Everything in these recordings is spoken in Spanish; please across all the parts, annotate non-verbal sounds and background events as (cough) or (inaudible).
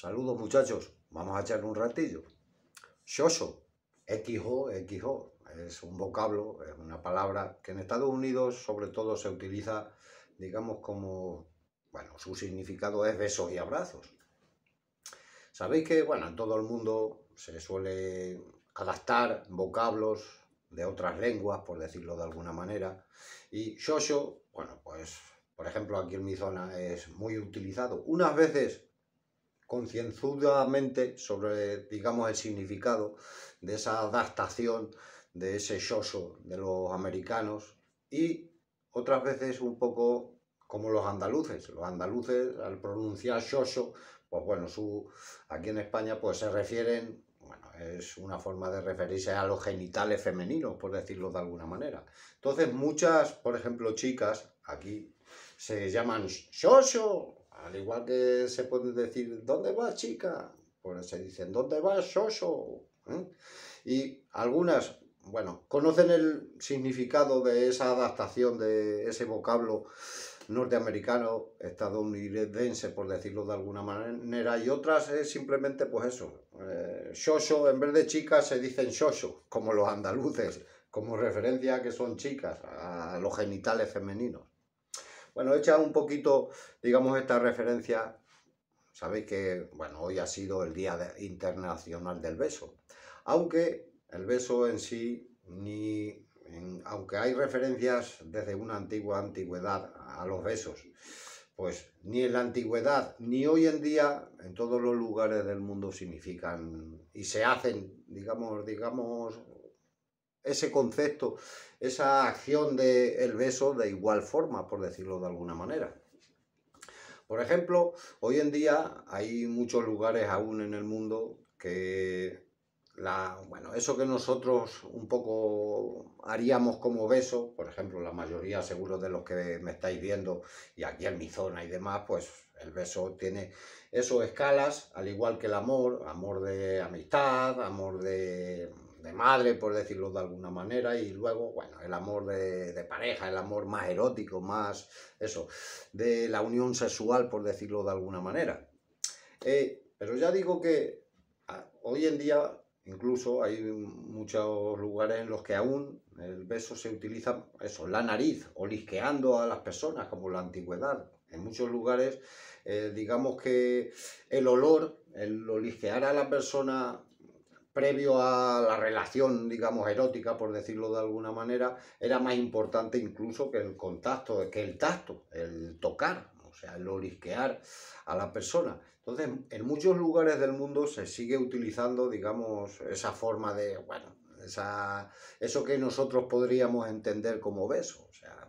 Saludos muchachos, vamos a echar un ratillo. XOXO, XO, XO, es un vocablo, es una palabra que en Estados Unidos sobre todo se utiliza, digamos, como, bueno, su significado es besos y abrazos. Sabéis que, bueno, en todo el mundo se suele adaptar vocablos de otras lenguas, por decirlo de alguna manera, y XOXO, bueno, pues, por ejemplo, aquí en mi zona es muy utilizado. Unas veces concienzudamente sobre, digamos, el significado de esa adaptación de ese soso de los americanos y otras veces un poco como los andaluces. Los andaluces al pronunciar soso, pues bueno, aquí en España pues se refieren, bueno, es una forma de referirse a los genitales femeninos, por decirlo de alguna manera. Entonces muchas, por ejemplo, chicas aquí se llaman soso al igual que se puede decir, ¿dónde vas, chica? Pues se dicen, ¿dónde vas, soso? ¿eh? Y algunas, bueno, conocen el significado de esa adaptación de ese vocablo norteamericano, estadounidense, por decirlo de alguna manera, y otras es simplemente, pues eso, eh, en vez de chicas se dicen soso, como los andaluces, como referencia a que son chicas, a los genitales femeninos. Bueno, hecha un poquito, digamos, esta referencia, sabéis que, bueno, hoy ha sido el Día Internacional del Beso, aunque el beso en sí, ni, aunque hay referencias desde una antigua antigüedad a los besos, pues ni en la antigüedad ni hoy en día en todos los lugares del mundo significan y se hacen, digamos, digamos, ese concepto, esa acción del el beso de igual forma, por decirlo de alguna manera. Por ejemplo, hoy en día hay muchos lugares aún en el mundo que la, bueno, eso que nosotros un poco haríamos como beso, por ejemplo, la mayoría seguro de los que me estáis viendo y aquí en mi zona y demás, pues el beso tiene eso escalas, al igual que el amor, amor de amistad, amor de de madre, por decirlo de alguna manera, y luego, bueno, el amor de, pareja, el amor más erótico, más eso, de la unión sexual, por decirlo de alguna manera. Eh, pero ya digo que ah, hoy en día Incluso hay muchos lugares en los que aún el beso se utiliza, eso, la nariz, o a las personas, como la antigüedad. En muchos lugares, eh, digamos que el olor, el olisquear a la persona previo a la relación, digamos, erótica, por decirlo de alguna manera, era más importante incluso que el contacto, que el tacto, el tocar, o sea, el orisquear a la persona. Entonces, en muchos lugares del mundo se sigue utilizando, digamos, esa forma de, bueno, eso que nosotros podríamos entender como beso, o sea,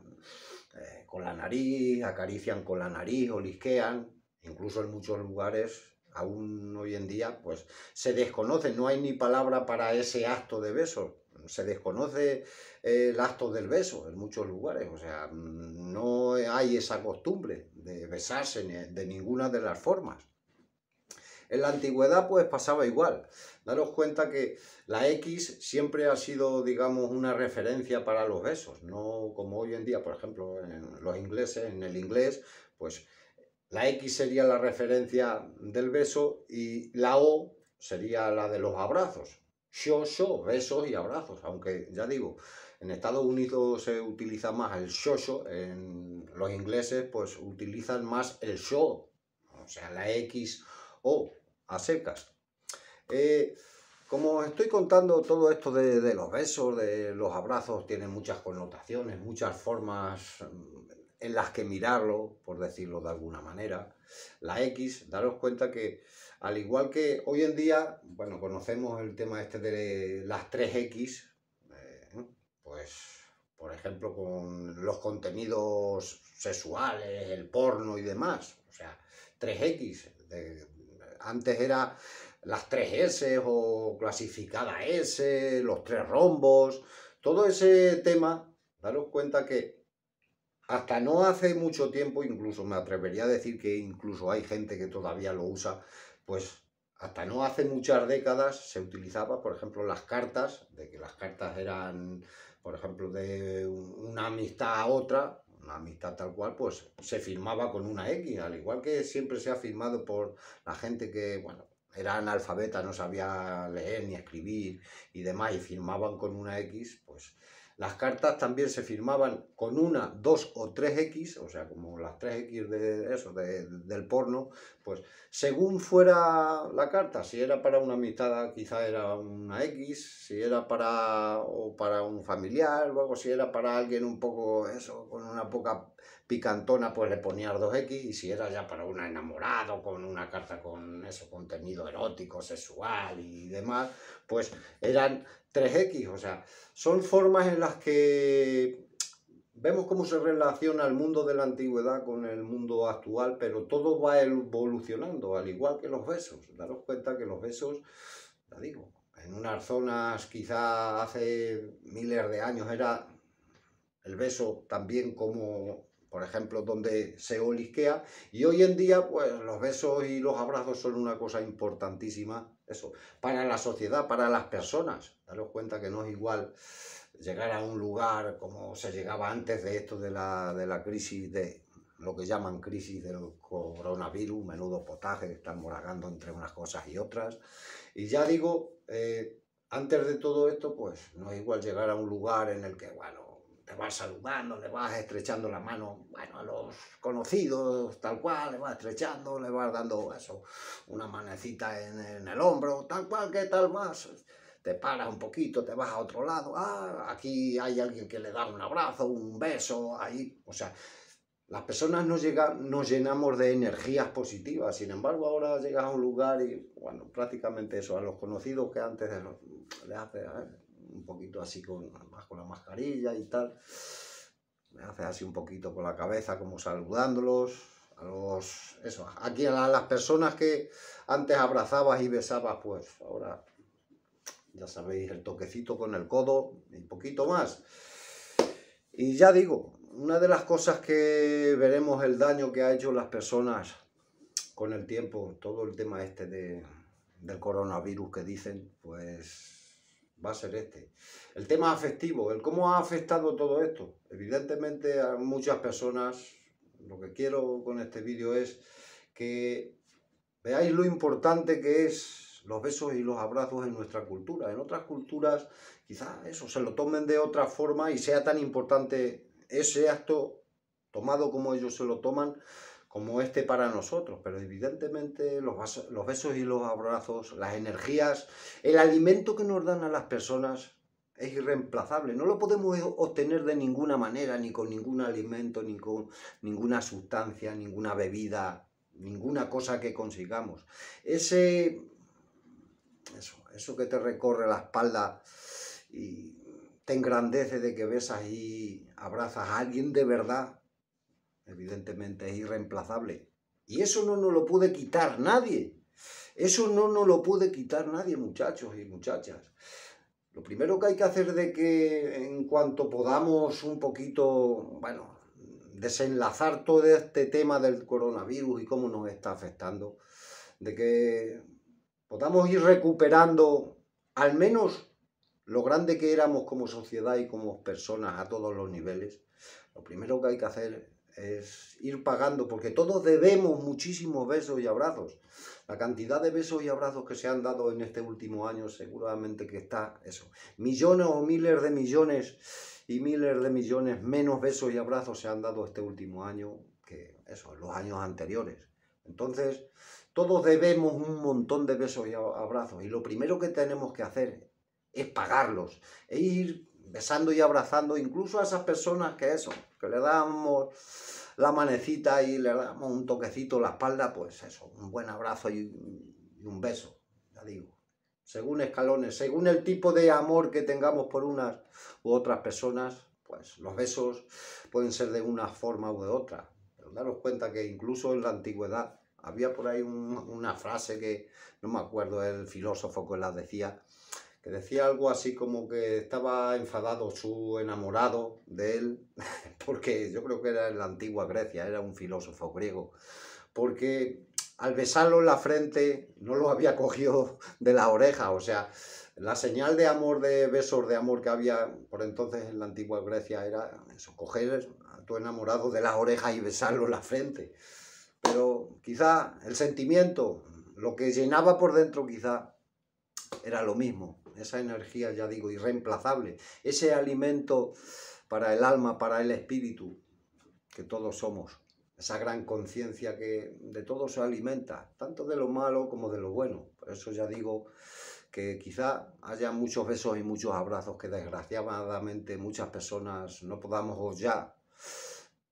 eh, con la nariz, acarician con la nariz, olisquean, incluso en muchos lugares aún hoy en día, pues se desconoce, no hay ni palabra para ese acto de beso. Se desconoce eh, el acto del beso en muchos lugares, o sea, no hay esa costumbre de besarse de ninguna de las formas. En la antigüedad pues pasaba igual. Daros cuenta que la X siempre ha sido, digamos, una referencia para los besos, no como hoy en día, por ejemplo, en los ingleses, en el inglés, pues la X sería la referencia del beso y la O sería la de los abrazos. Yo, besos y abrazos, aunque ya digo, en Estados Unidos se utiliza más el shosho, en los ingleses pues utilizan más el show, o sea, la X o a secas. Eh, como estoy contando todo esto de, de los besos, de los abrazos, tiene muchas connotaciones, muchas formas en las que mirarlo, por decirlo de alguna manera. La X, daros cuenta que al igual que hoy en día, bueno, conocemos el tema este de las 3X, eh, pues por ejemplo con los contenidos sexuales, el porno y demás, o sea, 3X, antes era las 3S o clasificada S, los tres rombos, todo ese tema, daros cuenta que hasta no hace mucho tiempo, incluso me atrevería a decir que incluso hay gente que todavía lo usa, pues hasta no hace muchas décadas se utilizaba, por ejemplo, las cartas, de que las cartas eran, por ejemplo, de una amistad a otra, una amistad tal cual, pues se firmaba con una X, al igual que siempre se ha firmado por la gente que, bueno, era analfabeta, no sabía leer ni escribir y demás, y firmaban con una X, pues las cartas también se firmaban con una, dos o tres X, o sea, como las tres X de eso, del porno, pues según fuera la carta, si era para una amistad quizá era una X, si era para, para un familiar, luego si era para alguien un poco eso, con una poca picantona, pues le ponía 2X y si era ya para una enamorado, con una carta con eso, contenido erótico, sexual y demás, pues eran 3X. O sea, son formas en las que vemos cómo se relaciona el mundo de la antigüedad con el mundo actual, pero todo va evolucionando, al igual que los besos. Daros cuenta que los besos, digo, en unas zonas quizá hace miles de años era el beso también como por ejemplo, donde se olisquea. Y hoy en día, pues los besos y los abrazos son una cosa importantísima, eso, para la sociedad, para las personas. Daros cuenta que no es igual llegar a un lugar como se llegaba antes de esto de la, de la crisis de lo que llaman crisis del coronavirus, menudo potaje, que están moragando entre unas cosas y otras. Y ya digo, eh, antes de todo esto, pues no es igual llegar a un lugar en el que, bueno, le vas saludando, le vas estrechando la mano, bueno, a los conocidos, tal cual, le vas estrechando, le vas dando eso, una manecita en, el hombro, tal cual, ¿qué tal más? Te paras un poquito, te vas a otro lado, ah, aquí hay alguien que le da un abrazo, un beso, ahí, o sea, las personas nos, llegan nos llenamos de energías positivas, sin embargo ahora llegas a un lugar y, bueno, prácticamente eso, a los conocidos que antes de le haces, un poquito así con, con la mascarilla y tal. Me hace así un poquito con la cabeza, como saludándolos. A los. Eso, aquí a las personas que antes abrazabas y besabas, pues ahora ya sabéis, el toquecito con el codo y poquito más. Y ya digo, una de las cosas que veremos el daño que ha hecho las personas con el tiempo, todo el tema este de, del coronavirus que dicen, pues va a ser este. El tema afectivo, el cómo ha afectado todo esto. Evidentemente a muchas personas, lo que quiero con este vídeo es que veáis lo importante que es los besos y los abrazos en nuestra cultura. En otras culturas quizás eso se lo tomen de otra forma y sea tan importante ese acto tomado como ellos se lo toman, como este para nosotros, pero evidentemente los, besos y los abrazos, las energías, el alimento que nos dan a las personas es irreemplazable, no lo podemos obtener de ninguna manera, ni con ningún alimento, ni con ninguna sustancia, ninguna bebida, ninguna cosa que consigamos. Ese, eso, eso que te recorre la espalda y te engrandece de que besas y abrazas a alguien de verdad, evidentemente es irreemplazable. Y eso no nos lo puede quitar nadie. Eso no nos lo puede quitar nadie, muchachos y muchachas. Lo primero que hay que hacer de que en cuanto podamos un poquito, bueno, desenlazar todo este tema del coronavirus y cómo nos está afectando, de que podamos ir recuperando al menos lo grande que éramos como sociedad y como personas a todos los niveles, lo primero que hay que hacer es ir pagando, porque todos debemos muchísimos besos y abrazos. La cantidad de besos y abrazos que se han dado en este último año seguramente que está eso. Millones o miles de millones y miles de millones menos besos y abrazos se han dado este último año que eso, los años anteriores. Entonces, todos debemos un montón de besos y abrazos y lo primero que tenemos que hacer es pagarlos e ir besando y abrazando incluso a esas personas que eso, que le damos la manecita y le damos un toquecito la espalda, pues eso, un buen abrazo y, un beso, ya digo. Según escalones, según el tipo de amor que tengamos por unas u otras personas, pues los besos pueden ser de una forma u de otra. Pero daros cuenta que incluso en la antigüedad había por ahí una frase que no me acuerdo el filósofo que la decía, que decía algo así como que estaba enfadado su enamorado de él, (laughs) porque yo creo que era en la antigua Grecia, era un filósofo griego, porque al besarlo en la frente no lo había cogido (laughs) de la oreja, o sea, la señal de amor, de besos de amor que había por entonces en la antigua Grecia era eso, coger a tu enamorado de la oreja y besarlo en la frente. Pero quizá el sentimiento, lo que llenaba por dentro quizá era lo mismo esa energía, ya digo, irreemplazable, ese alimento para el alma, para el espíritu, que todos somos, esa gran conciencia que de todo se alimenta, tanto de lo malo como de lo bueno. Por eso ya digo que quizá haya muchos besos y muchos abrazos que desgraciadamente muchas personas no podamos ya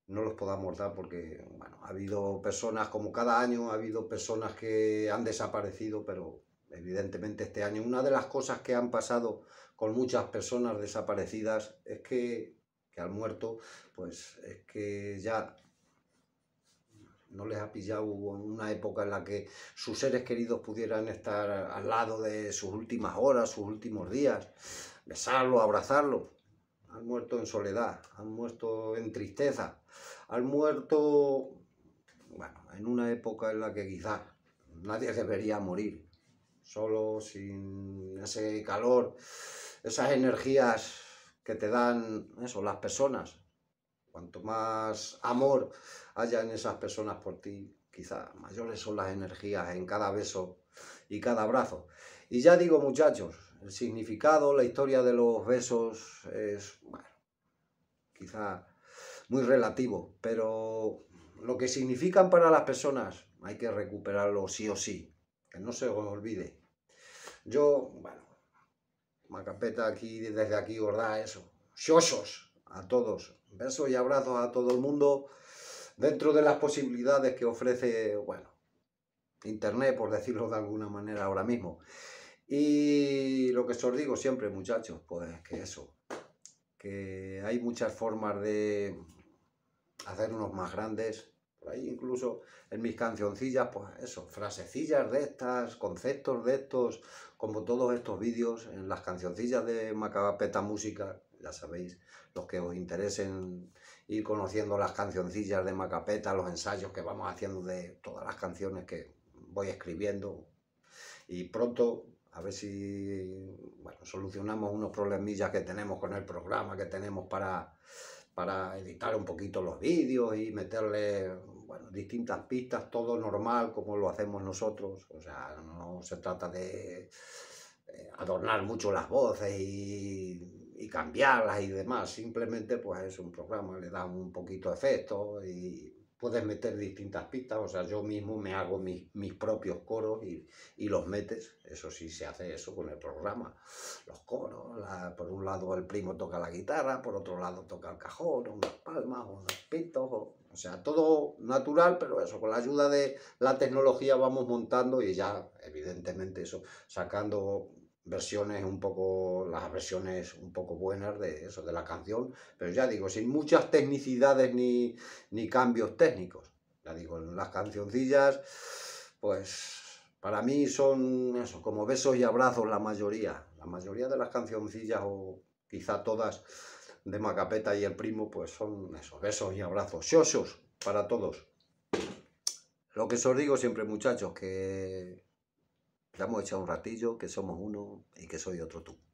no los podamos dar porque bueno, ha habido personas como cada año, ha habido personas que han desaparecido, pero evidentemente este año. Una de las cosas que han pasado con muchas personas desaparecidas es que, han muerto, pues es que ya no les ha pillado una época en la que sus seres queridos pudieran estar al lado de sus últimas horas, sus últimos días, besarlo, abrazarlo. Han muerto en soledad, han muerto en tristeza, han muerto, bueno, en una época en la que quizás nadie debería morir solo, sin ese calor, esas energías que te dan eso, las personas. Cuanto más amor haya en esas personas por ti, quizás mayores son las energías en cada beso y cada abrazo. Y ya digo, muchachos, el significado, la historia de los besos es, bueno, quizá muy relativo, pero lo que significan para las personas hay que recuperarlo sí o sí, que no se olvide. Yo, bueno, Macapeta aquí, desde aquí verdad eso. Xosos a todos. Besos y abrazos a todo el mundo dentro de las posibilidades que ofrece, bueno, Internet, por decirlo de alguna manera ahora mismo. Y lo que os digo siempre, muchachos, pues que eso, que hay muchas formas de hacer unos más grandes, ahí incluso en mis cancioncillas, pues eso, frasecillas de estas, conceptos de estos, como todos estos vídeos, en las cancioncillas de Macapeta Música, ya sabéis, los que os interesen ir conociendo las cancioncillas de Macapeta, los ensayos que vamos haciendo de todas las canciones que voy escribiendo. Y pronto, a ver si bueno, solucionamos unos problemillas que tenemos con el programa, que tenemos para para editar un poquito los vídeos y meterle distintas pistas, todo normal como lo hacemos nosotros. O sea, no se trata de eh, adornar mucho las voces y, cambiarlas y demás. Simplemente pues es un programa, le da un poquito de efecto y puedes meter distintas pistas, o sea, yo mismo me hago mis, mis propios coros y, los metes, eso sí se hace eso con el programa, los coros, por un lado el primo toca la guitarra, por otro lado toca el cajón, unas palmas, o unos pitos, o, sea, todo natural, pero eso, con la ayuda de la tecnología vamos montando y ya, evidentemente, eso, sacando versiones un poco, las versiones un poco buenas de eso, de la canción, pero ya digo, sin muchas tecnicidades ni, cambios técnicos. Ya digo, las cancioncillas, pues para mí son eso, como besos y abrazos la mayoría. La mayoría de las cancioncillas, o quizá todas de Macapeta y el primo, pues son esos besos y abrazos, xoxos para todos. Lo que os digo siempre, muchachos, que Hemos echado un ratillo, que somos uno y que soy otro tú.